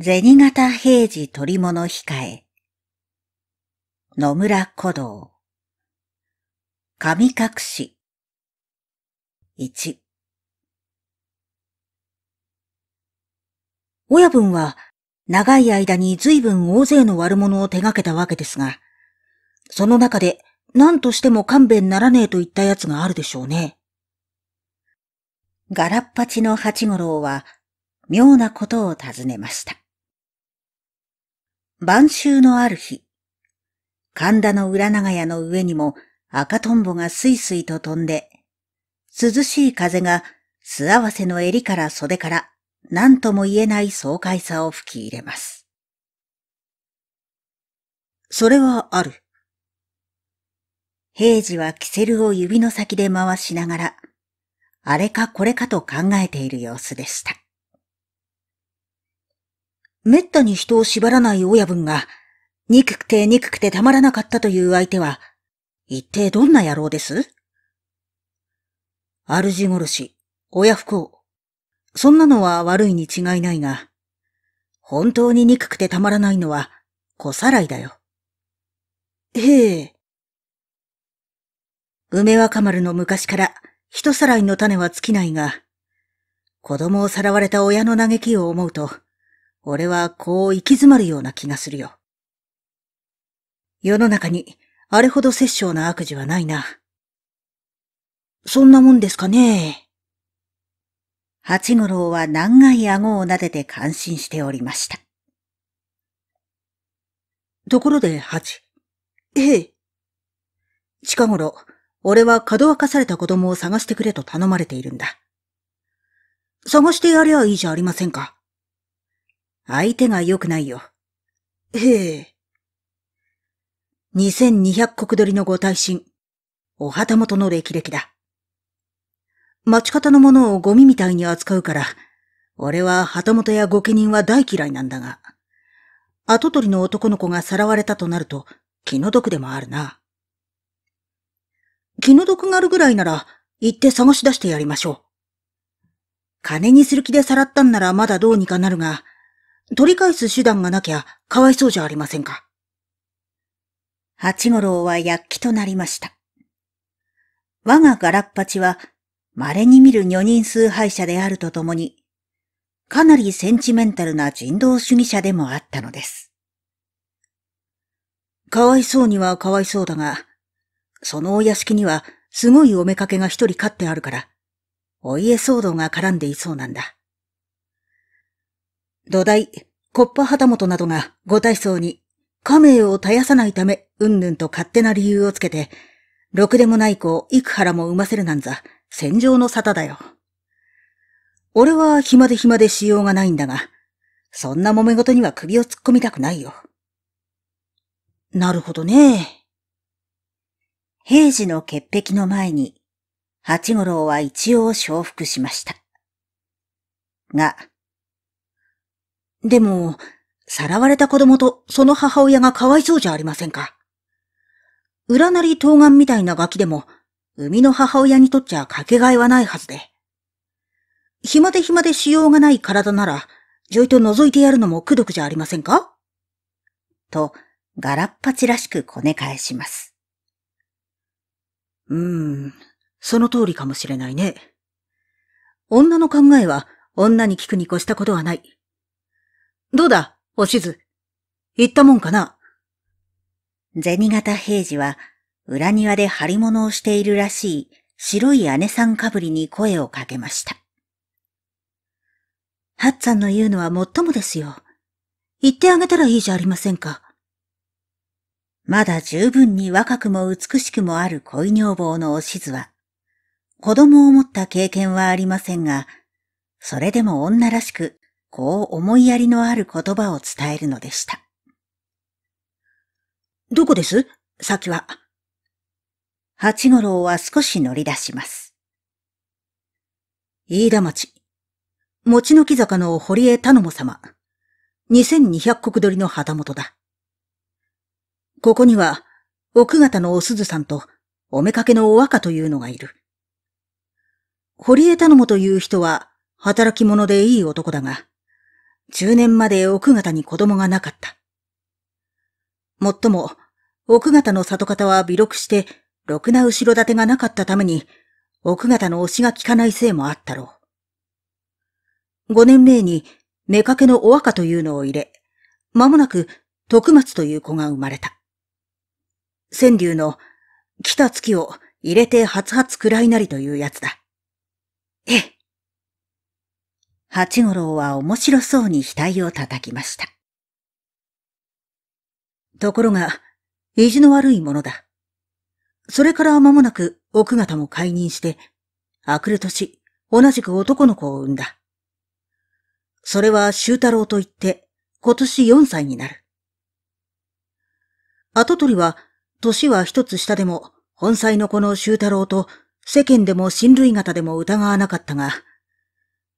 銭形平次取物控え。野村古道。神隠し。一。親分は長い間に随分大勢の悪者を手掛けたわけですが、その中で何としても勘弁ならねえといったやつがあるでしょうね。ガラッパチの八五郎は妙なことを尋ねました。晩秋のある日、神田の裏長屋の上にも赤とんぼがスイスイと飛んで、涼しい風が素合わせの襟から袖から何とも言えない爽快さを吹き入れます。それはある。平次はキセルを指の先で回しながら、あれかこれかと考えている様子でした。めったに人を縛らない親分が、憎くて憎くてたまらなかったという相手は、一体どんな野郎です主殺し、親不幸。そんなのは悪いに違いないが、本当に憎くてたまらないのは、小さらいだよ。へえ。梅若丸の昔から人さらいの種は尽きないが、子供をさらわれた親の嘆きを思うと、俺はこう行き詰まるような気がするよ。世の中にあれほど殺生な悪事はないな。そんなもんですかね。八五郎は難外顎を撫でて感心しておりました。ところで八。ええ。近頃、俺は角どかされた子供を探してくれと頼まれているんだ。探してやりゃいいじゃありませんか。相手が良くないよ。へえ。2200国取りのご大臣、お旗本の歴々だ。町方のものをゴミみたいに扱うから、俺は旗本や御家人は大嫌いなんだが、跡取りの男の子がさらわれたとなると気の毒でもあるな。気の毒があるぐらいなら行って探し出してやりましょう。金にする気でさらったんならまだどうにかなるが、取り返す手段がなきゃかわいそうじゃありませんか。八五郎は躍起となりました。我がガラッパチは稀に見る女人崇拝者であるとともに、かなりセンチメンタルな人道主義者でもあったのです。かわいそうにはかわいそうだが、そのお屋敷にはすごいおめかけが一人飼ってあるから、お家騒動が絡んでいそうなんだ。土台、コッパ旗本などが五体層に、家名を絶やさないため、うんぬんと勝手な理由をつけて、ろくでもない子を幾原も産ませるなんざ、戦場の沙汰だよ。俺は暇で暇でしようがないんだが、そんな揉め事には首を突っ込みたくないよ。なるほどね。平時の潔癖の前に、八五郎は一応承服しました。が、でも、さらわれた子供とその母親がかわいそうじゃありませんか。裏なり当岸みたいなガキでも、生みの母親にとっちゃかけがえはないはずで。暇で暇でしようがない体なら、ちょいと覗いてやるのも苦毒じゃありませんかと、ガラッパチらしくこね返します。うーん、その通りかもしれないね。女の考えは女に聞くに越したことはない。どうだ、おしず。行ったもんかな銭形平次は、裏庭で張り物をしているらしい白い姉さんかぶりに声をかけました。はっちゃんの言うのはもっともですよ。言ってあげたらいいじゃありませんか。まだ十分に若くも美しくもある恋女房のおしずは、子供を持った経験はありませんが、それでも女らしくこう思いやりのある言葉を伝えるのでした。どこです先は。八五郎は少し乗り出します。飯田町。餅の木坂の堀江頼母様。2200石取りの旗本だ。ここには、奥方のお鈴さんと、おめかけのお若というのがいる。堀江頼母という人は、働き者でいい男だが、中年まで奥方に子供がなかった。もっとも、奥方の里方は微力して、ろくな後ろ盾がなかったために、奥方の推しが効かないせいもあったろう。五年前に、目かけのお若というのを入れ、間もなく徳松という子が生まれた。川柳の来た月を入れて初々くらいなりというやつだ。ええ。八五郎は面白そうに額を叩きました。ところが、意地の悪いものだ。それから間もなく奥方も解任して、明くる年、同じく男の子を産んだ。それは修太郎と言って、今年4歳になる。跡取りは、年は一つ下でも、本妻の子の修太郎と、世間でも親類型でも疑わなかったが、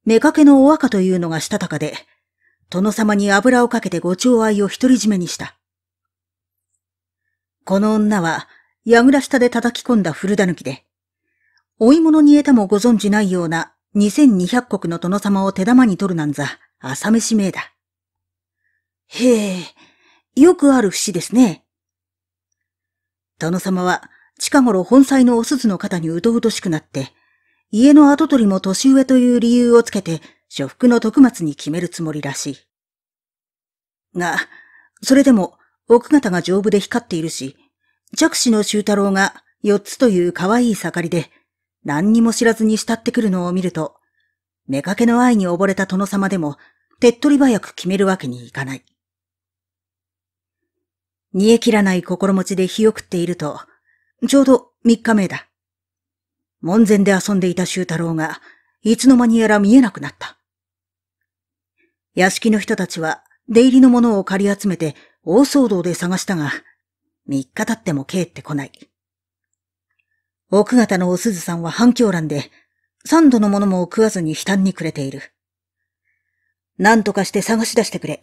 妾のお赤というのがしたたかで、殿様に油をかけてご寵愛を独り占めにした。この女は、矢倉下で叩き込んだ古だぬきで、追い物に得たもご存じないような二千二百国の殿様を手玉に取るなんざ、朝飯命だ。へえ、よくある節ですね。殿様は、近頃本妻のお鈴の肩にうとうとしくなって、家の跡取りも年上という理由をつけて、諸服の徳松に決めるつもりらしい。が、それでも、奥方が丈夫で光っているし、弱子の修太郎が四つという可愛い盛りで、何にも知らずに慕ってくるのを見ると、目かけの愛に溺れた殿様でも、手っ取り早く決めるわけにいかない。煮え切らない心持ちで火を食っていると、ちょうど三日目だ。門前で遊んでいた修太郎が、いつの間にやら見えなくなった。屋敷の人たちは、出入りのものを借り集めて、大騒動で探したが、3日経っても帰ってこない。奥方のお鈴さんは反響欄で、三度のものも食わずに悲嘆に暮れている。何とかして探し出してくれ。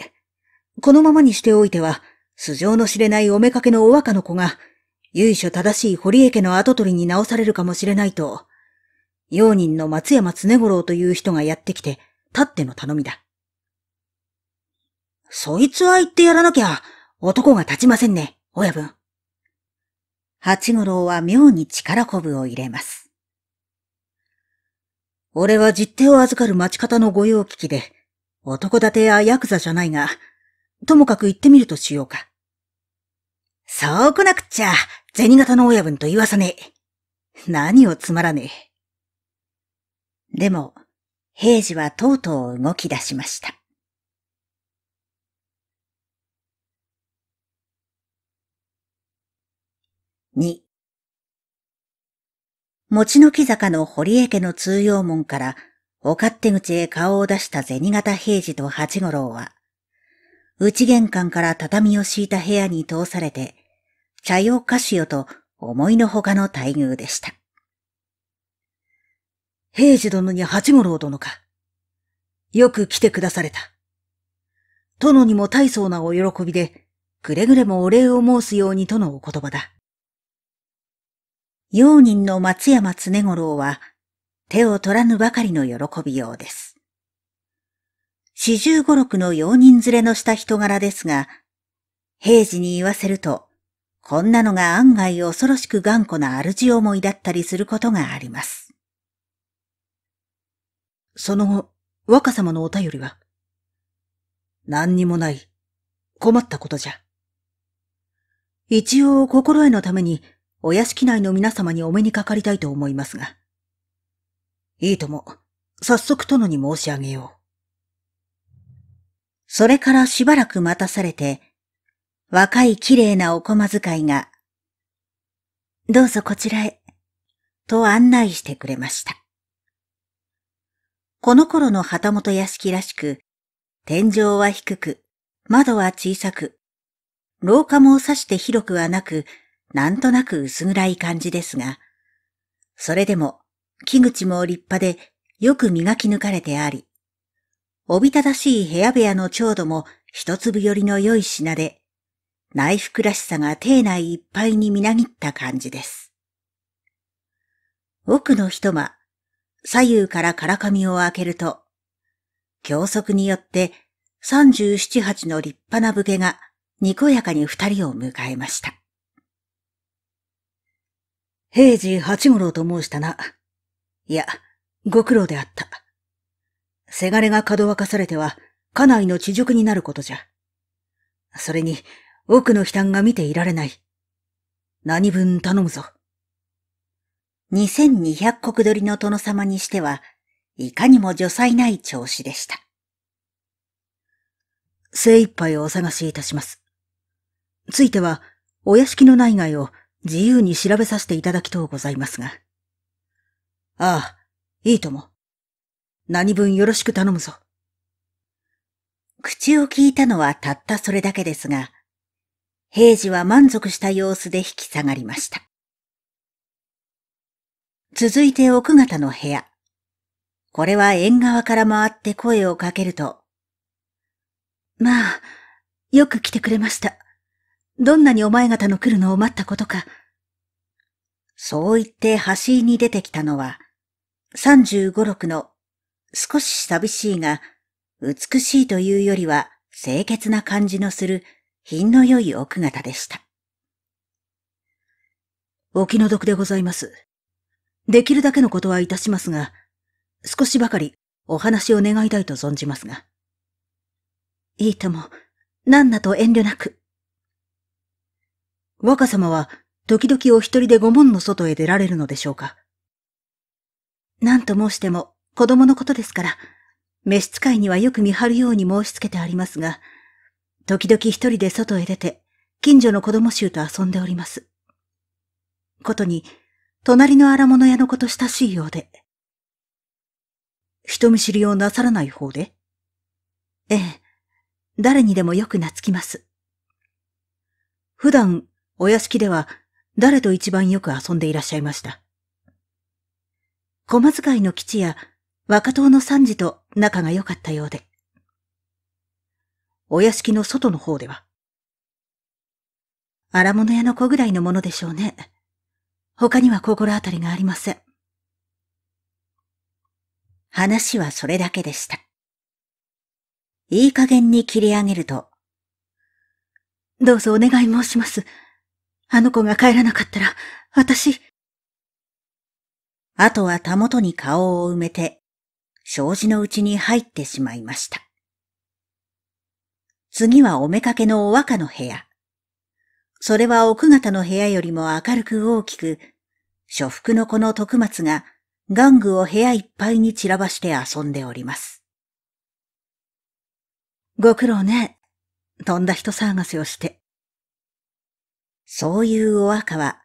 このままにしておいては、素性の知れないおめかけのお若の子が、由緒正しい堀江家の跡取りに直されるかもしれないと、用人の松山常五郎という人がやってきて、たっての頼みだ。そいつは言ってやらなきゃ、男が立ちませんね、親分。八五郎は妙に力こぶを入れます。俺は実手を預かる町方の御用聞きで、男立てやヤクザじゃないが、ともかく行ってみるとしようか。そう来なくっちゃ、銭形の親分と言わさねえ。何をつまらねえ。でも、平次はとうとう動き出しました。二。餅の木坂の堀江家の通用門からお勝手口へ顔を出した銭形平次と八五郎は、内玄関から畳を敷いた部屋に通されて、茶用カシオと思いのほかの待遇でした。平次殿に八五郎殿か。よく来てくだされた。殿にも大層なお喜びで、くれぐれもお礼を申すようにとのお言葉だ。用人の松山常五郎は、手を取らぬばかりの喜びようです。四十五六の用人連れのした人柄ですが、平時に言わせるとこんなのが案外恐ろしく頑固な主思いだったりすることがあります。その後、若様のお便りは何にもない。困ったことじゃ。一応心得のためにお屋敷内の皆様にお目にかかりたいと思いますが。いいとも、早速殿に申し上げよう。それからしばらく待たされて、若い綺麗なお駒遣いが、どうぞこちらへ、と案内してくれました。この頃の旗本屋敷らしく、天井は低く、窓は小さく、廊下もさして広くはなく、なんとなく薄暗い感じですが、それでも木口も立派でよく磨き抜かれてあり、おびただしい部屋部屋の長度も一粒寄りの良い品で、内服らしさが邸内いっぱいにみなぎった感じです。奥の一間、左右からからかみを開けると、教則によって37、8の立派な武家がにこやかに二人を迎えました。平治八五郎と申したな。いや、ご苦労であった。せがれがかどわかされては、家内の地辱になることじゃ。それに、奥の悲嘆が見ていられない。何分頼むぞ。2200国取りの殿様にしては、いかにも女才ない調子でした。精一杯お探しいたします。ついては、お屋敷の内外を自由に調べさせていただきとうございますが。ああ、いいとも。何分よろしく頼むぞ。口を聞いたのはたったそれだけですが、平次は満足した様子で引き下がりました。続いて奥方の部屋。これは縁側から回って声をかけると、まあ、よく来てくれました。どんなにお前方の来るのを待ったことか。そう言って端に出てきたのは、35、6の少し寂しいが、美しいというよりは清潔な感じのする品の良い奥方でした。お気の毒でございます。できるだけのことはいたしますが、少しばかりお話を願いたいと存じますが。いいとも、何なと遠慮なく。若様は、時々お一人で御門の外へ出られるのでしょうか。何と申しても、子供のことですから、召使いにはよく見張るように申し付けてありますが、時々一人で外へ出て、近所の子供衆と遊んでおります。ことに、隣の荒物屋の子と親しいようで。人見知りをなさらない方でええ、誰にでもよく懐きます。普段、お屋敷では、誰と一番よく遊んでいらっしゃいました。小間遣いの基地や若党の三次と仲が良かったようで。お屋敷の外の方では。荒物屋の子ぐらいのものでしょうね。他には心当たりがありません。話はそれだけでした。いい加減に切り上げると、どうぞお願い申します。あの子が帰らなかったら、私。あとはたもとに顔を埋めて、障子のうちに入ってしまいました。次はおめかけのお若の部屋。それは奥方の部屋よりも明るく大きく、諸福の子の徳松が玩具を部屋いっぱいに散らばして遊んでおります。ご苦労ね。とんだ人騒がせをして。そういうお若は、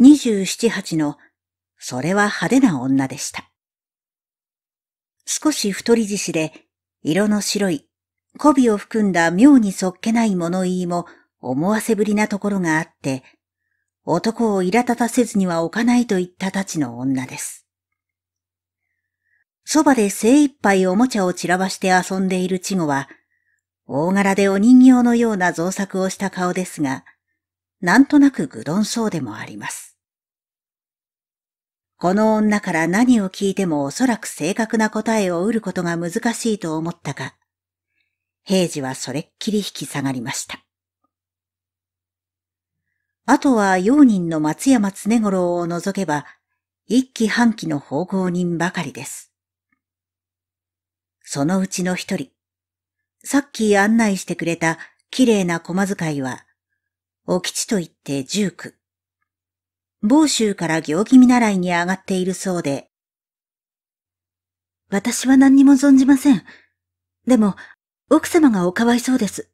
二十七八の、それは派手な女でした。少し太り獅子で、色の白い媚びを含んだ妙にそっけない物言いも思わせぶりなところがあって、男を苛立たせずには置かないといったたちの女です。そばで精一杯おもちゃを散らばして遊んでいる稚語は、大柄でお人形のような造作をした顔ですが、なんとなく愚鈍そうでもあります。この女から何を聞いてもおそらく正確な答えを得ることが難しいと思ったか、平次はそれっきり引き下がりました。あとは用人の松山常五郎を除けば、一期半期の奉公人ばかりです。そのうちの一人、さっき案内してくれた綺麗な駒遣いは、お吉と言って十九。某州から行儀見習いに上がっているそうで。私は何にも存じません。でも、奥様がおかわいそうです。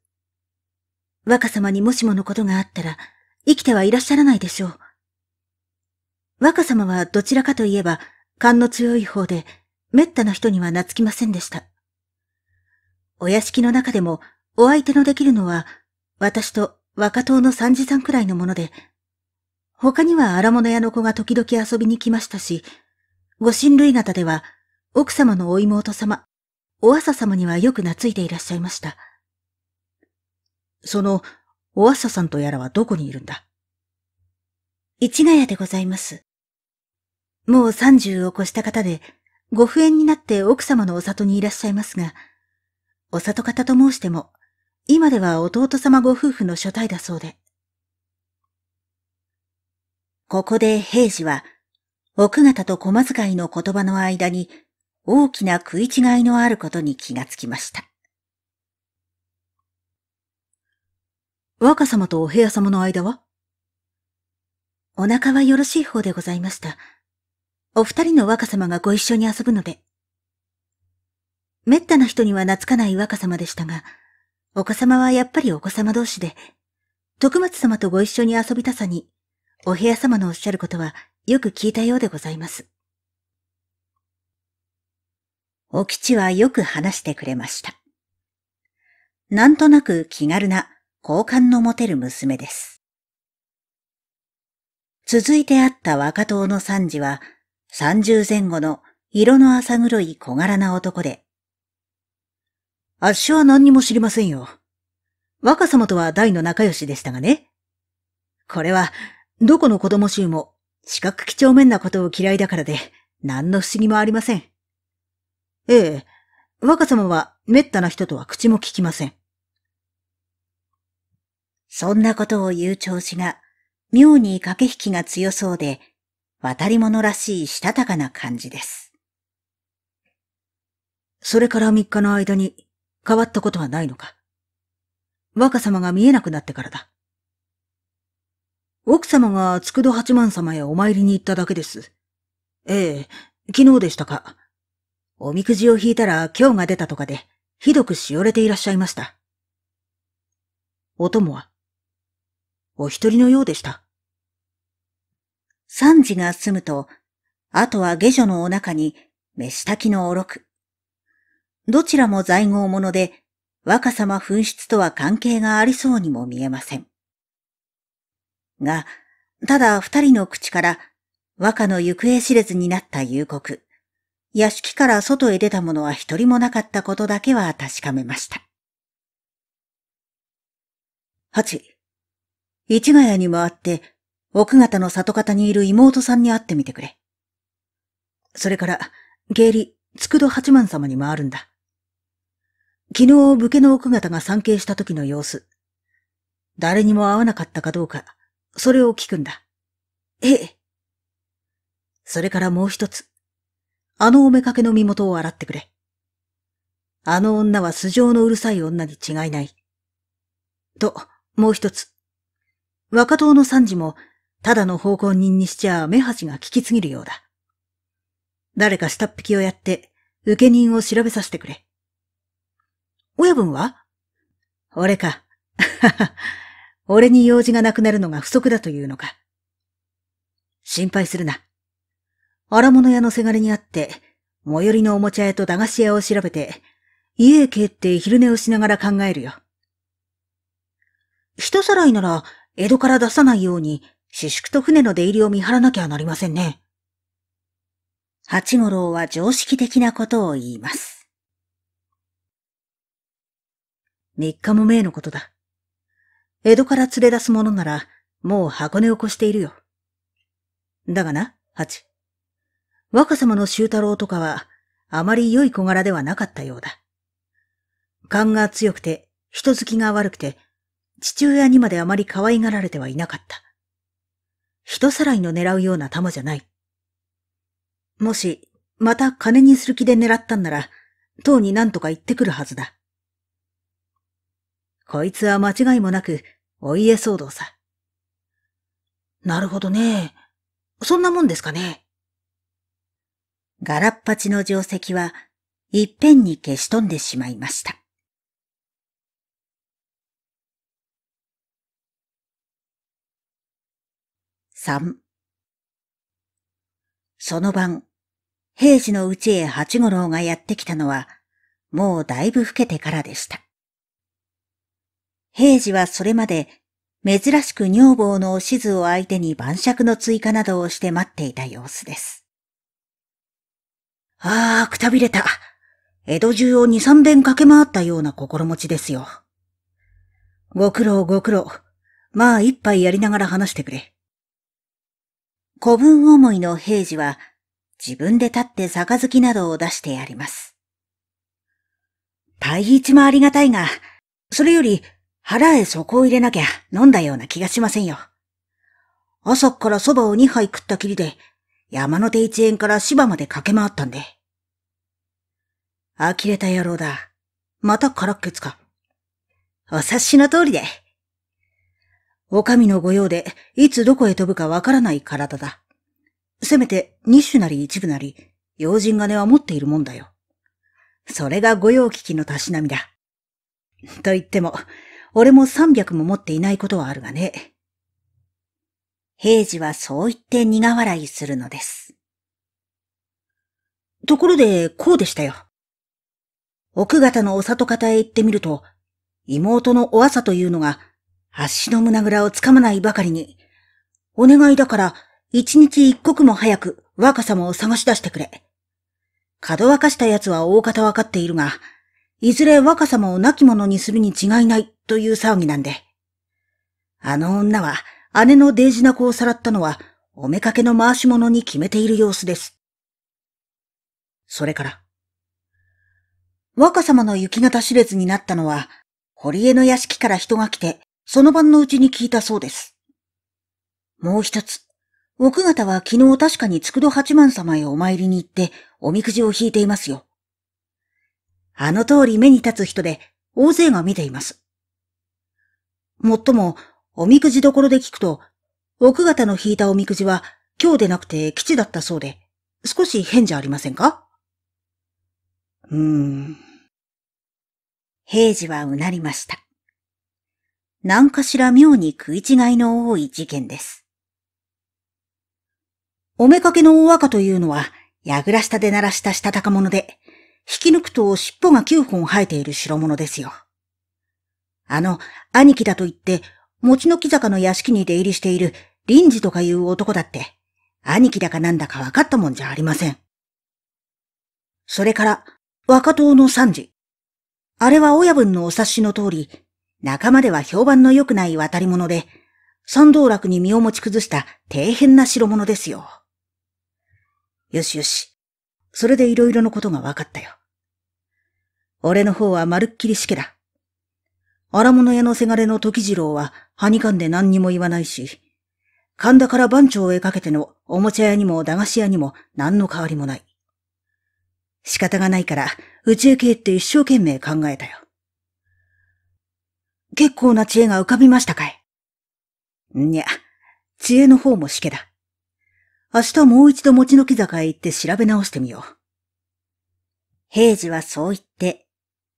若様にもしものことがあったら、生きてはいらっしゃらないでしょう。若様はどちらかといえば、勘の強い方で、滅多な人には懐きませんでした。お屋敷の中でも、お相手のできるのは、私と若党の三次さんくらいのもので、他には荒物屋の子が時々遊びに来ましたし、ご親類型では、奥様のお妹様、お朝様にはよく懐いていらっしゃいました。その、お朝さんとやらはどこにいるんだ市ヶ谷でございます。もう30を越した方で、ご不縁になって奥様のお里にいらっしゃいますが、お里方と申しても、今では弟様ご夫婦の所帯だそうで。ここで平次は、奥方と小間遣いの言葉の間に大きな食い違いのあることに気がつきました。若様とお部屋様の間はお腹はよろしい方でございました。お二人の若様がご一緒に遊ぶので。滅多な人には懐かない若様でしたが、お子様はやっぱりお子様同士で、徳松様とご一緒に遊びたさに、お部屋様のおっしゃることはよく聞いたようでございます。お吉はよく話してくれました。なんとなく気軽な好感の持てる娘です。続いてあった若党の三次は、三十前後の色の浅黒い小柄な男で、あっしは何にも知りませんよ。若様とは大の仲良しでしたがね。これは、どこの子供衆も、四角几帳面なことを嫌いだからで、何の不思議もありません。ええ、若様は滅多な人とは口も聞きません。そんなことを言う調子が、妙に駆け引きが強そうで、渡り者らしいしたたかな感じです。それから3日の間に変わったことはないのか若様が見えなくなってからだ。奥様が筑戸八幡様へお参りに行っただけです。ええ、昨日でしたか。おみくじを引いたら今日が出たとかで、ひどくしおれていらっしゃいました。お供は、お一人のようでした。三時が済むと、あとは下女のお腹に、飯炊きのおろく。どちらも在郷者で、若様紛失とは関係がありそうにも見えません。が、ただ二人の口から、若の行方知れずになった夕刻、屋敷から外へ出た者は一人もなかったことだけは確かめました。8、市ヶ谷に回って、奥方の里方にいる妹さんに会ってみてくれ。それから、芸理、くど八幡様に回るんだ。昨日、武家の奥方が参詣した時の様子。誰にも会わなかったかどうか、それを聞くんだ。ええ。それからもう一つ。あのおめかけの身元を洗ってくれ。あの女は素性のうるさい女に違いない。と、もう一つ。若党の三次も、ただの奉公人にしちゃ目端が効きすぎるようだ。誰か下っ引きをやって、受け人を調べさせてくれ。親分は俺か。俺に用事がなくなるのが不足だというのか。心配するな。荒物屋のせがれにあって、最寄りのおもちゃ屋と駄菓子屋を調べて、家へ帰って昼寝をしながら考えるよ。人さらいなら、江戸から出さないように、私宿と船の出入りを見張らなきゃなりませんね。八五郎は常識的なことを言います。三日も命のことだ。江戸から連れ出すものなら、もう箱根を越しているよ。だがな、八。若様の修太郎とかは、あまり良い小柄ではなかったようだ。勘が強くて、人好きが悪くて、父親にまであまり可愛がられてはいなかった。人さらいの狙うような玉じゃない。もし、また金にする気で狙ったんなら、とうに何とか言ってくるはずだ。こいつは間違いもなく、お家騒動さ。なるほどね。そんなもんですかね。ガラッパチの定石は、いっぺんに消し飛んでしまいました。三。その晩、平時のうちへ八五郎がやってきたのは、もうだいぶ老けてからでした。平時はそれまで、珍しく女房のおしずを相手に晩酌の追加などをして待っていた様子です。ああ、くたびれた。江戸中を二三遍駆け回ったような心持ちですよ。ご苦労ご苦労。まあ一杯やりながら話してくれ。古文思いの平次は自分で立って杯などを出してやります。大一もありがたいが、それより腹へ底を入れなきゃ飲んだような気がしませんよ。朝から蕎麦を二杯食ったきりで山手一円から芝まで駆け回ったんで。呆れた野郎だ。また空っけつか。お察しの通りで。お上の御用で、いつどこへ飛ぶかわからない体だ。せめて、二種なり一部なり、用心金は持っているもんだよ。それが御用聞きのたしなみだ。と言っても、俺も三百も持っていないことはあるがね。平次はそう言って苦笑いするのです。ところで、こうでしたよ。奥方のお里方へ行ってみると、妹のお朝というのが、足の胸ぐらをつかまないばかりに、お願いだから、一日一刻も早く若様を探し出してくれ。角沸かした奴は大方わかっているが、いずれ若様を亡き者にするに違いないという騒ぎなんで。あの女は姉のデージナコをさらったのは、おめかけの回し者に決めている様子です。それから、若様の雪型熾烈になったのは、堀江の屋敷から人が来て、その晩のうちに聞いたそうです。もう一つ、奥方は昨日確かに筑戸八幡様へお参りに行って、おみくじを引いていますよ。あの通り目に立つ人で、大勢が見ています。もっとも、おみくじどころで聞くと、奥方の引いたおみくじは今日でなくて基地だったそうで、少し変じゃありませんかうーん。平次はうなりました。何かしら妙に食い違いの多い事件です。おめかけの大赤というのは、やぐら下で鳴らしたしたたか者で、引き抜くと尻尾が9本生えている代物ですよ。あの、兄貴だと言って餅の木坂の屋敷に出入りしている、臨時とかいう男だって、兄貴だかなんだか分かったもんじゃありません。それから、若党の三次。あれは親分のお察しの通り、仲間では評判の良くない渡り物で、三道楽に身を持ち崩した底辺な代物ですよ。よしよし。それで色々のことが分かったよ。俺の方はまるっきりしけだ。荒物屋のせがれの時次郎は、はにかんで何にも言わないし、神田から番長へかけてのおもちゃ屋にも駄菓子屋にも何の変わりもない。仕方がないから、うちへ帰って一生懸命考えたよ。結構な知恵が浮かびましたかいにゃ、知恵の方もしけだ。明日もう一度餅の木坂へ行って調べ直してみよう。平次はそう言って、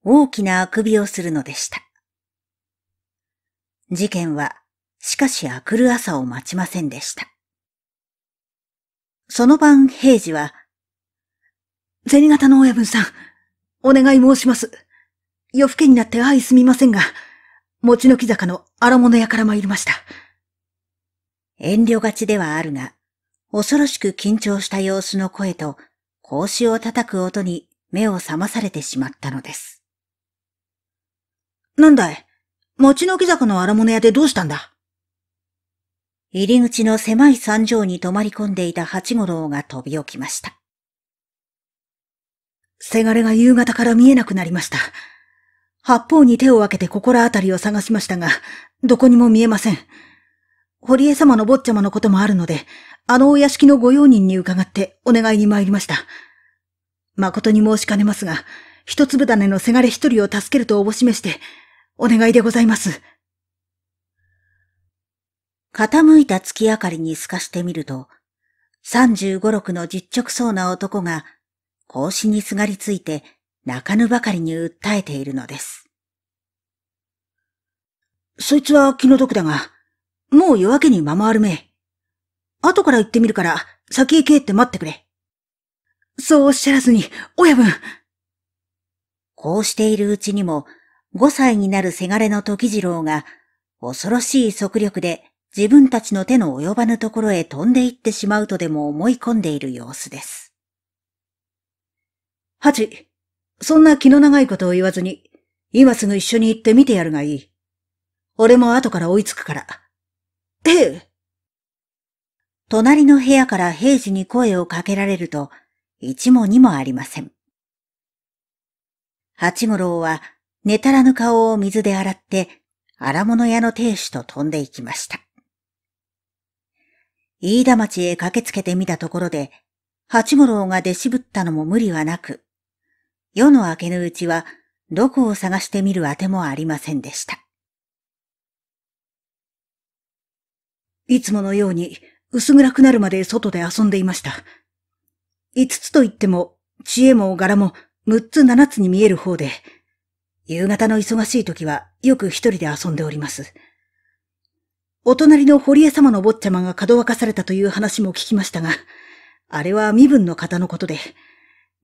大きなあくびをするのでした。事件は、しかし明くる朝を待ちませんでした。その晩、平次は、銭形の親分さん、お願い申します。夜更けになっていすみませんが、餅の木坂の荒物屋から参りました。遠慮がちではあるが、恐ろしく緊張した様子の声と、格子を叩く音に目を覚まされてしまったのです。なんだい町の木坂の荒物屋でどうしたんだ入り口の狭い山上に泊まり込んでいた八五郎が飛び起きました。せがれが夕方から見えなくなりました。八方に手を分けて心当たりを探しましたが、どこにも見えません。堀江様の坊ちゃまのこともあるので、あのお屋敷のご用人に伺ってお願いに参りました。誠に申しかねますが、一粒種のせがれ一人を助けるとおぼしめして、お願いでございます。傾いた月明かりに透かしてみると、三十五六の実直そうな男が、格子にすがりついて、泣かぬばかりに訴えているのです。そいつは気の毒だが、もう夜明けにまもあるめ。後から行ってみるから、先へ帰って待ってくれ。そうおっしゃらずに、親分。こうしているうちにも、5歳になるせがれの時次郎が、恐ろしい速力で自分たちの手の及ばぬところへ飛んでいってしまうとでも思い込んでいる様子です。八、そんな気の長いことを言わずに、今すぐ一緒に行って見てやるがいい。俺も後から追いつくから。てえ隣の部屋から平時に声をかけられると、一も二もありません。八五郎は寝たらぬ顔を水で洗って、荒物屋の亭主と飛んでいきました。飯田町へ駆けつけてみたところで、八五郎が出しぶったのも無理はなく、夜の明けぬうちはどこを探してみるあてもありませんでした。いつものように薄暗くなるまで外で遊んでいました。五つと言っても、知恵も柄も六つ七つに見える方で、夕方の忙しい時はよく一人で遊んでおります。お隣の堀江様の坊ちゃまが門分かされたという話も聞きましたが、あれは身分の方のことで、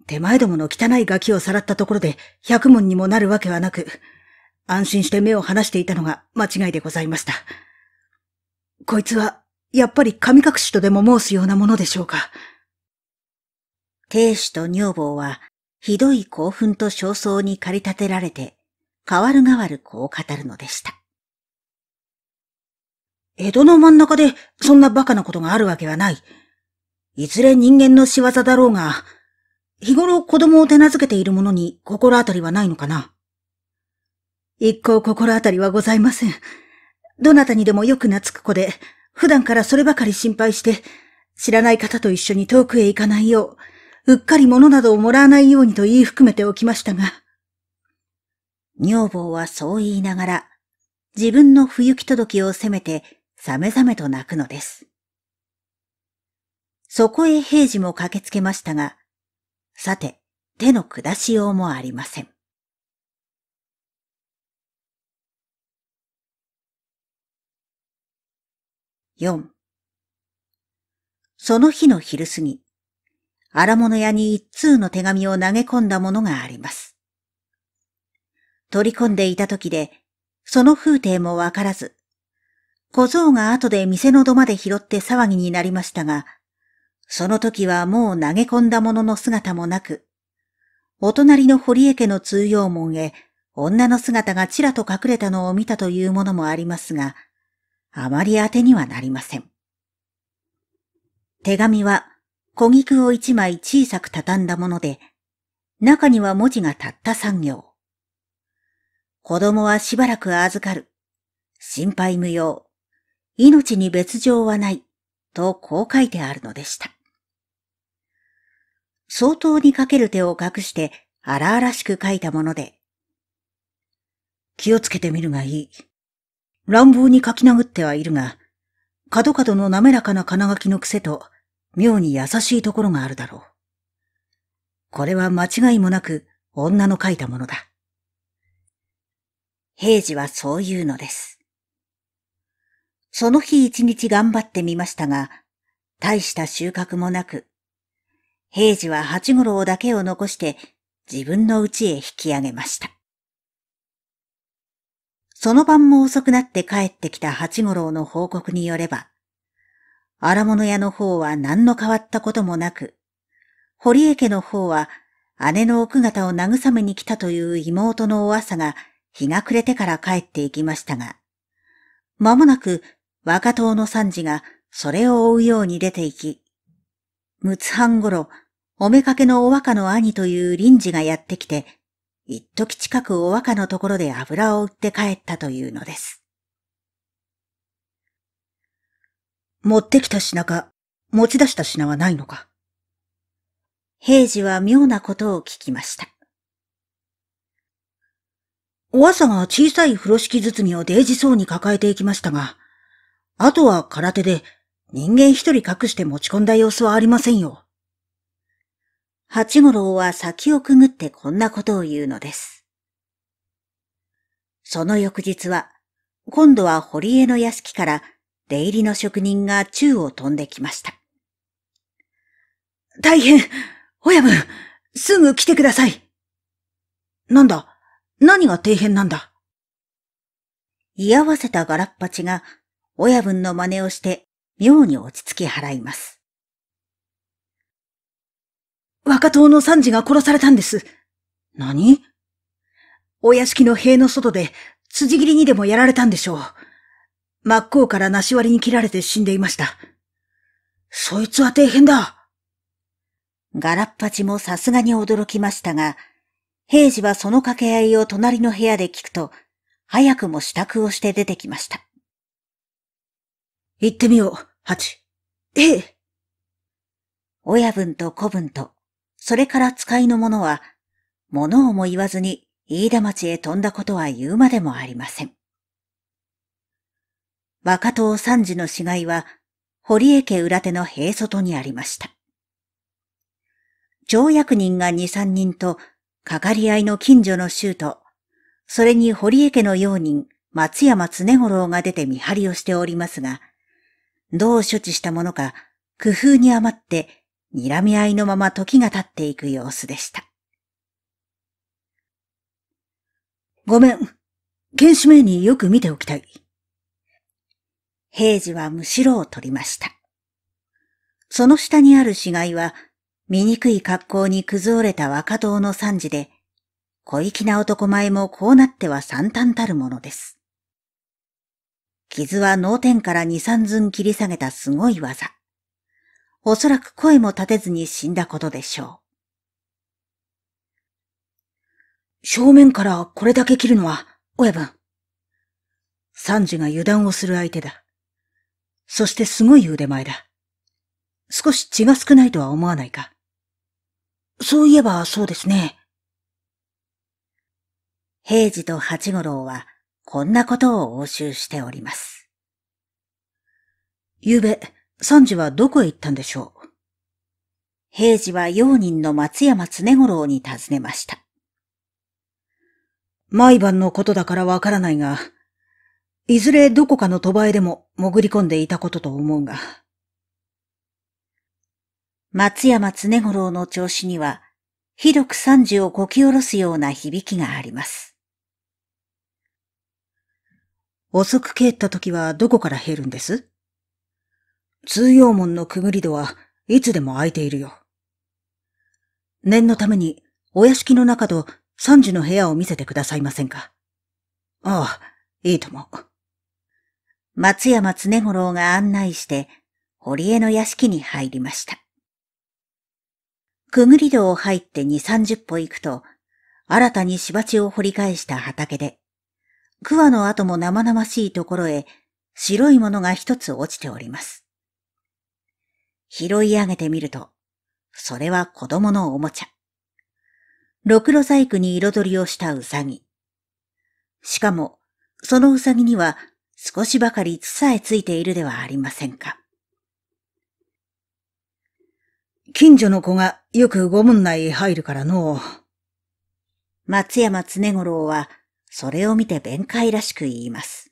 手前どもの汚いガキをさらったところで百問にもなるわけはなく、安心して目を離していたのが間違いでございました。こいつは、やっぱり神隠しとでも申すようなものでしょうか。亭主と女房はひどい興奮と焦燥に駆り立てられて、変わる変わるこう語るのでした。江戸の真ん中でそんな馬鹿なことがあるわけはない。いずれ人間の仕業だろうが、日頃子供を手なずけている者に心当たりはないのかな一向心当たりはございません。どなたにでもよく懐く子で、普段からそればかり心配して、知らない方と一緒に遠くへ行かないよう、うっかり物などをもらわないようにと言い含めておきましたが。女房はそう言いながら、自分の不行き届きを責めて、さめざめと泣くのです。そこへ平次も駆けつけましたが、さて、手の下しようもありません。4その日の昼過ぎ、荒物屋に一通の手紙を投げ込んだものがあります。取り込んでいた時で、その風景もわからず、小僧が後で店の土まで拾って騒ぎになりましたが、その時はもう投げ込んだものの姿もなく、お隣の堀江家の通用門へ女の姿がちらと隠れたのを見たというものもありますが、あまり当てにはなりません。手紙は小菊を一枚小さく畳んだもので、中には文字がたった産業。子供はしばらく預かる。心配無用。命に別状はない。とこう書いてあるのでした。相当にかける手を隠して荒々しく書いたもので、気をつけてみるがいい。乱暴に書き殴ってはいるが、角角の滑らかな金書きの癖と、妙に優しいところがあるだろう。これは間違いもなく女の書いたものだ。平次はそう言うのです。その日一日頑張ってみましたが、大した収穫もなく、平次は八五郎だけを残して自分の家へ引き上げました。その晩も遅くなって帰ってきた八五郎の報告によれば、荒物屋の方は何の変わったこともなく、堀江家の方は姉の奥方を慰めに来たという妹のお朝が日が暮れてから帰っていきましたが、まもなく若党の三次がそれを追うように出て行き、六半頃、おめかけのお若の兄という臨時がやってきて、一時近くお若のところで油を売って帰ったというのです。持ってきた品か、持ち出した品はないのか。平次は妙なことを聞きました。お朝が小さい風呂敷包みをデージそうに抱えていきましたが、あとは空手で人間一人隠して持ち込んだ様子はありませんよ。八五郎は先をくぐってこんなことを言うのです。その翌日は、今度は堀江の屋敷から出入りの職人が宙を飛んできました。大変親分すぐ来てくださいなんだ何が底辺なんだ居合わせたガラッパチが親分の真似をして妙に落ち着き払います。若党の三次が殺されたんです。何お屋敷の塀の外で辻斬りにでもやられたんでしょう。真っ向からなし割りに切られて死んでいました。そいつは大変だ。ガラッパチもさすがに驚きましたが、平次はその掛け合いを隣の部屋で聞くと、早くも支度をして出てきました。行ってみよう、八。ええ。親分と子分と、それから使いの者は、物をも言わずに飯田町へ飛んだことは言うまでもありません。若党三次の死骸は、堀江家裏手の塀外にありました。条約人が二三人と、かかり合いの近所の衆と、それに堀江家の用人、松山常五郎が出て見張りをしておりますが、どう処置したものか、工夫に余って、睨み合いのまま時が経っていく様子でした。ごめん、剣士名によく見ておきたい。平次はむしろを取りました。その下にある死骸は、醜い格好に崩れた若党の惨事で、小粋な男前もこうなっては惨憺たるものです。傷は脳天から二三寸切り下げたすごい技。おそらく声も立てずに死んだことでしょう。正面からこれだけ切るのは、親分。三次が油断をする相手だ。そしてすごい腕前だ。少し血が少ないとは思わないか。そういえばそうですね。平次と八五郎はこんなことを押収しております。ゆうべ、三次はどこへ行ったんでしょう平次は用人の松山常五郎に尋ねました。毎晩のことだからわからないが、いずれどこかの賭場へでも潜り込んでいたことと思うが。松山常五郎の調子には、ひどく三時をこき下ろすような響きがあります。遅く帰った時はどこから減るんです通用門のくぐり戸はいつでも開いているよ。念のためにお屋敷の中と三時の部屋を見せてくださいませんかああ、いいとも。松山常五郎が案内して、堀江の屋敷に入りました。くぐり戸を入って二三十歩行くと、新たに芝地を掘り返した畑で、桑の跡も生々しいところへ白いものが一つ落ちております。拾い上げてみると、それは子供のおもちゃ。ろくろ細工に彩りをしたうさぎ。しかも、そのうさぎには少しばかりつさえついているではありませんか。近所の子がよくご門内入るからの。松山常五郎は、それを見て弁解らしく言います。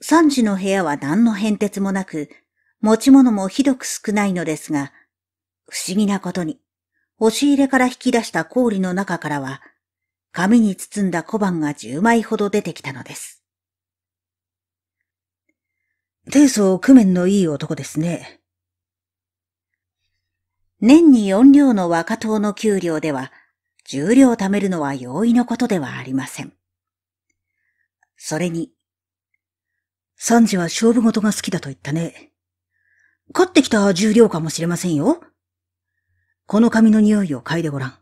三時の部屋は何の変哲もなく、持ち物もひどく少ないのですが、不思議なことに、押し入れから引き出した氷の中からは、紙に包んだ小判が十枚ほど出てきたのです。低層工面のいい男ですね。年に4両の若党の給料では、重量両貯めるのは容易のことではありません。それに、サンジは勝負事が好きだと言ったね。勝ってきた十両かもしれませんよ。この紙の匂いを嗅いでごらん。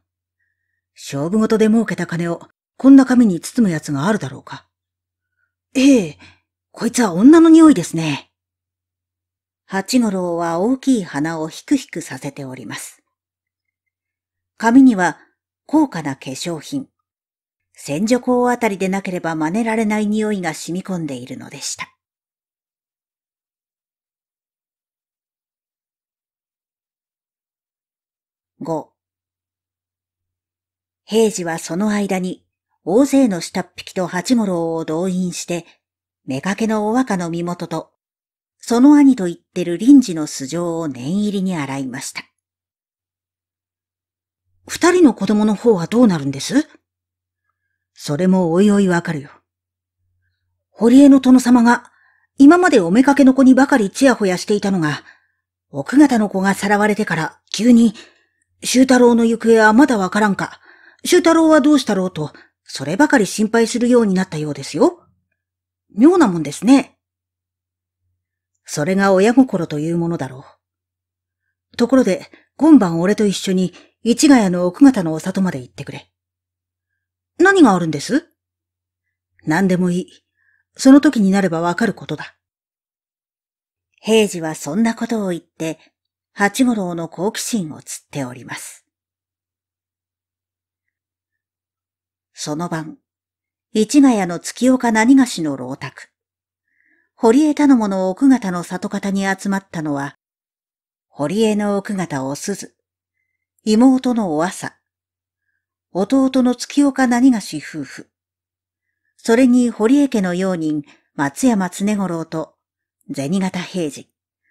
勝負事で儲けた金をこんな紙に包む奴があるだろうか。ええ、こいつは女の匂いですね。八五郎は大きい鼻をひくひくさせております。髪には高価な化粧品、洗浄口あたりでなければ真似られない匂いが染み込んでいるのでした。五。平次はその間に大勢の下っ引きと八五郎を動員してめかけのお若の身元と、その兄と言ってる臨時の素性を念入りに洗いました。二人の子供の方はどうなるんですそれもおいおいわかるよ。堀江の殿様が、今までおめかけの子にばかりちやほやしていたのが、奥方の子がさらわれてから急に、修太郎の行方はまだわからんか、修太郎はどうしたろうと、そればかり心配するようになったようですよ。妙なもんですね。それが親心というものだろう。ところで、今晩俺と一緒に市ヶ谷の奥方のお里まで行ってくれ。何があるんです何でもいい。その時になればわかることだ。平次はそんなことを言って、八五郎の好奇心を釣っております。その晩、市ヶ谷の月岡何菓子の老宅。堀江頼母の奥方の里方に集まったのは、堀江の奥方お鈴、妹のお朝、弟の月岡何菓子夫婦。それに堀江家の用人、松山常五郎と、銭形平次、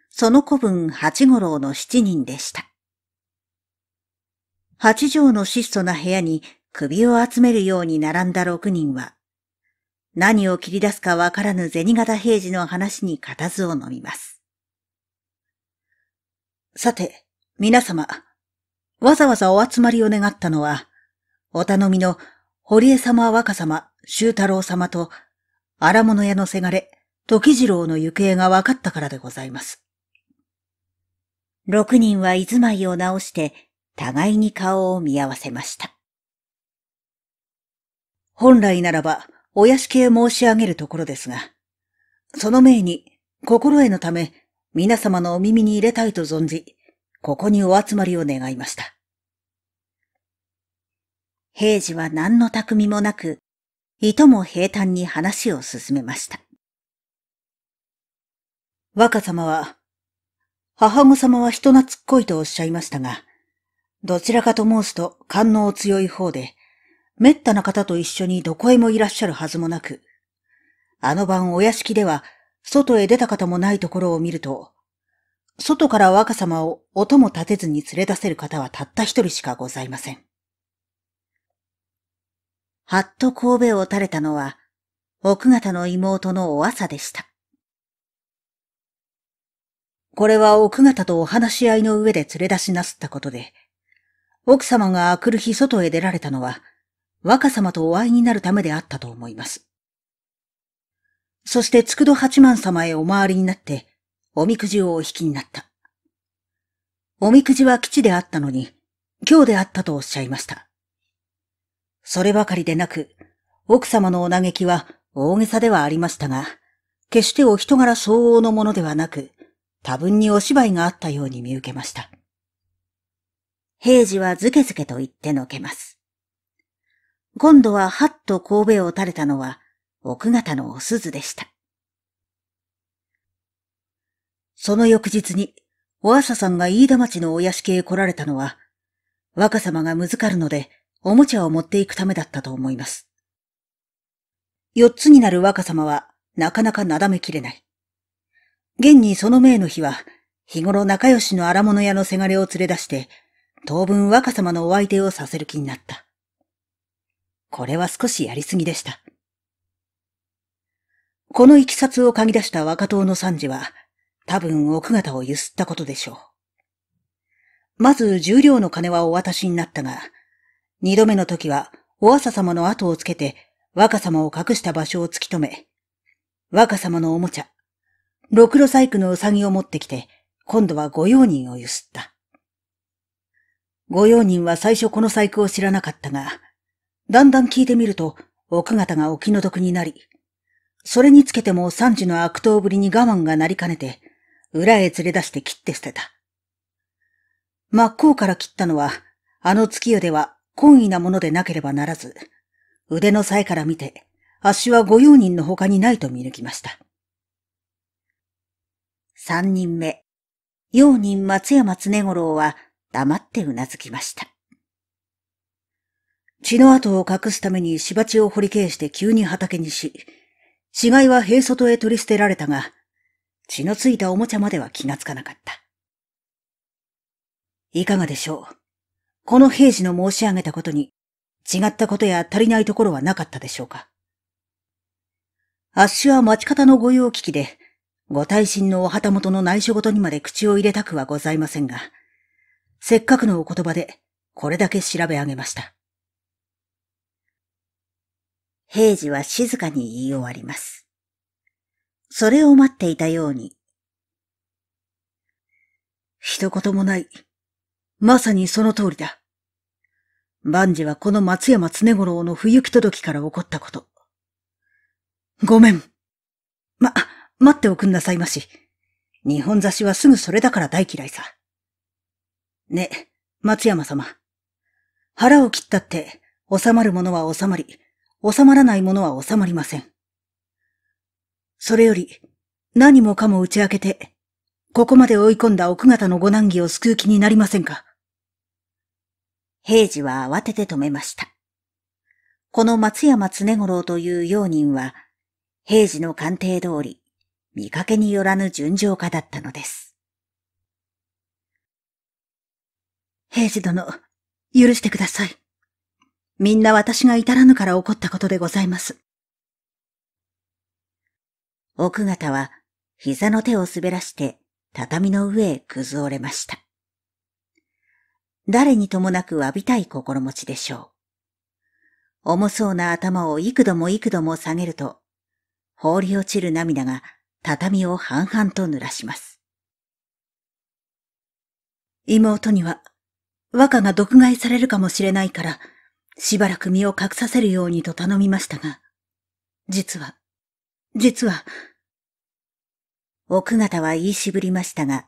その子分八五郎の七人でした。八畳の質素な部屋に首を集めるように並んだ六人は、何を切り出すかわからぬ銭形平次の話に固唾を飲みます。さて、皆様、わざわざお集まりを願ったのは、お頼みの堀江様若様、修太郎様と、荒物屋のせがれ、時次郎の行方が分かったからでございます。六人は居住まいを直して、互いに顔を見合わせました。本来ならば、お屋敷へ申し上げるところですが、その命に、心得のため、皆様のお耳に入れたいと存じ、ここにお集まりを願いました。平次は何の巧みもなく、いとも平坦に話を進めました。若様は、母子様は人懐っこいとおっしゃいましたが、どちらかと申すと官能強い方で、滅多な方と一緒にどこへもいらっしゃるはずもなく、あの晩お屋敷では、外へ出た方もないところを見ると、外から若様を音も立てずに連れ出せる方はたった一人しかございません。はっと神戸を垂れたのは、奥方の妹のお朝でした。これは奥方とお話し合いの上で連れ出しなすったことで、奥様が明くる日外へ出られたのは、若様とお会いになるためであったと思います。そして、つくど八幡様へお回りになって、おみくじをお引きになった。おみくじは基地であったのに、今日であったとおっしゃいました。そればかりでなく、奥様のお嘆きは大げさではありましたが、決してお人柄相応のものではなく、多分にお芝居があったように見受けました。平時はずけずけと言ってのけます。今度ははっと神戸を垂れたのは、奥方のお鈴でした。その翌日に、お朝さんが飯田町のお屋敷へ来られたのは、若様がむずかるので、おもちゃを持っていくためだったと思います。四つになる若様は、なかなかなだめきれない。現にその命の日は、日頃仲良しの荒物屋のせがれを連れ出して、当分若様のお相手をさせる気になった。これは少しやりすぎでした。この行きさつを嗅ぎ出した若党の三次は、多分奥方をゆすったことでしょう。まず重量の金はお渡しになったが、二度目の時はお朝様の後をつけて若様を隠した場所を突き止め、若様のおもちゃ、ろくろ細工のうさぎを持ってきて、今度は御用人をゆすった。御用人は最初この細工を知らなかったが、だんだん聞いてみると、奥方がお気の毒になり、それにつけても三時の悪党ぶりに我慢がなりかねて、裏へ連れ出して切って捨てた。真っ向から切ったのは、あの月夜では懇意なものでなければならず、腕の際から見て、足は御用人の他にないと見抜きました。三人目、用人松山常五郎は黙ってうなずきました。血の跡を隠すために芝地を掘り返して急に畑にし、死骸は塀外へ取り捨てられたが、血のついたおもちゃまでは気がつかなかった。いかがでしょうこの平時の申し上げたことに、違ったことや足りないところはなかったでしょうかあっしは町方の御用聞きで、ご大臣のお旗本の内緒ごとにまで口を入れたくはございませんが、せっかくのお言葉で、これだけ調べ上げました。平次は静かに言い終わります。それを待っていたように。一言もない。まさにその通りだ。万事はこの松山常五郎の不行き届きから起こったこと。ごめん。ま、待っておくんなさいまし。日本雑誌はすぐそれだから大嫌いさ。ね、松山様。腹を切ったって、収まるものは収まり、収まらないものは収まりません。それより、何もかも打ち明けて、ここまで追い込んだ奥方のご難儀を救う気になりませんか平次は慌てて止めました。この松山常五郎という用人は、平次の鑑定通り、見かけによらぬ純情家だったのです。平次殿、許してください。みんな私が至らぬから起こったことでございます。奥方は膝の手を滑らして畳の上へ崩れました。誰にともなく詫びたい心持ちでしょう。重そうな頭を幾度も幾度も下げると、放り落ちる涙が畳を半々と濡らします。妹には、若が毒害されるかもしれないから、しばらく身を隠させるようにと頼みましたが、実は、実は、奥方は言いしぶりましたが、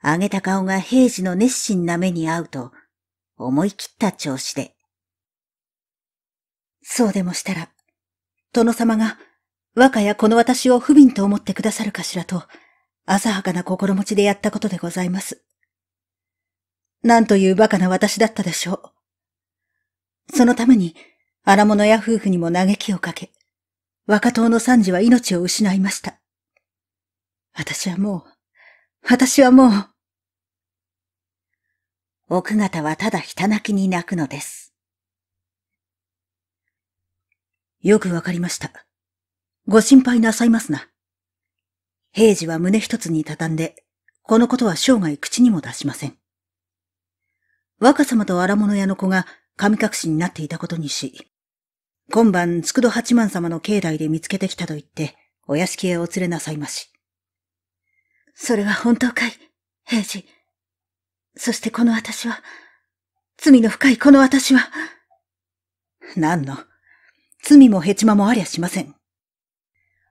あげた顔が平時の熱心な目に合うと、思い切った調子で。そうでもしたら、殿様が、若やこの私を不憫と思ってくださるかしらと、浅はかな心持ちでやったことでございます。なんという馬鹿な私だったでしょう。そのために、荒物や夫婦にも嘆きをかけ、若党の三次は命を失いました。私はもう、私はもう。奥方はただひた泣きに泣くのです。よくわかりました。ご心配なさいますな。平次は胸一つに畳んで、このことは生涯口にも出しません。若様と荒物屋の子が神隠しになっていたことにし、今晩、つくど八幡様の境内で見つけてきたと言って、お屋敷へお連れなさいまし。それは本当かい、平次。そしてこの私は、罪の深いこの私は。何の、罪もヘチマもありゃしません。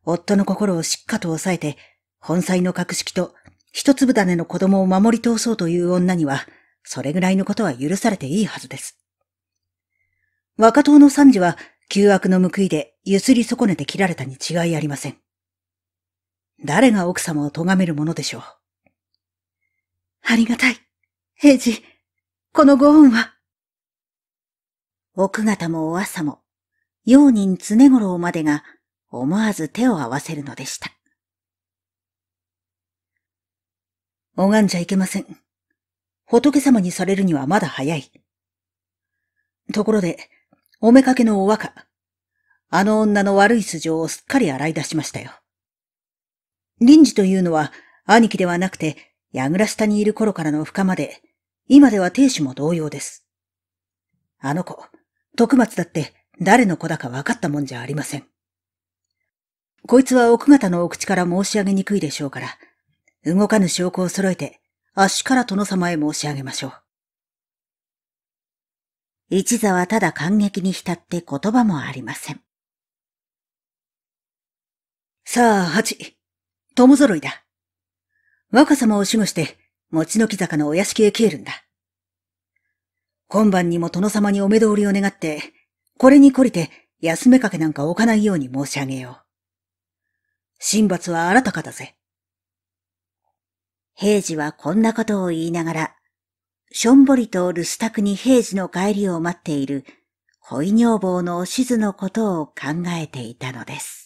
夫の心をしっかと抑えて、本妻の格式と一粒種の子供を守り通そうという女には、それぐらいのことは許されていいはずです。若党の惨事は、旧悪の報いでゆすり損ねて切られたに違いありません。誰が奥様を咎めるものでしょう。ありがたい。平次、このご恩は。奥方もお朝も、用人常五郎までが思わず手を合わせるのでした。拝んじゃいけません。仏様にされるにはまだ早い。ところで、おめかけのお若。あの女の悪い素性をすっかり洗い出しましたよ。臨時というのは兄貴ではなくて、櫓下にいる頃からの深まで、今では亭主も同様です。あの子、徳松だって誰の子だか分かったもんじゃありません。こいつは奥方のお口から申し上げにくいでしょうから、動かぬ証拠を揃えて、足から殿様へ申し上げましょう。一座はただ感激に浸って言葉もありません。さあ、八、友揃いだ。若様を守護して、餅の木坂のお屋敷へ消えるんだ。今晩にも殿様にお目通りを願って、これに懲りて休めかけなんか置かないように申し上げよう。神罰はあらたかだぜ。平次はこんなことを言いながら、しょんぼりと留守宅に平次の帰りを待っている、恋女房のお静のことを考えていたのです。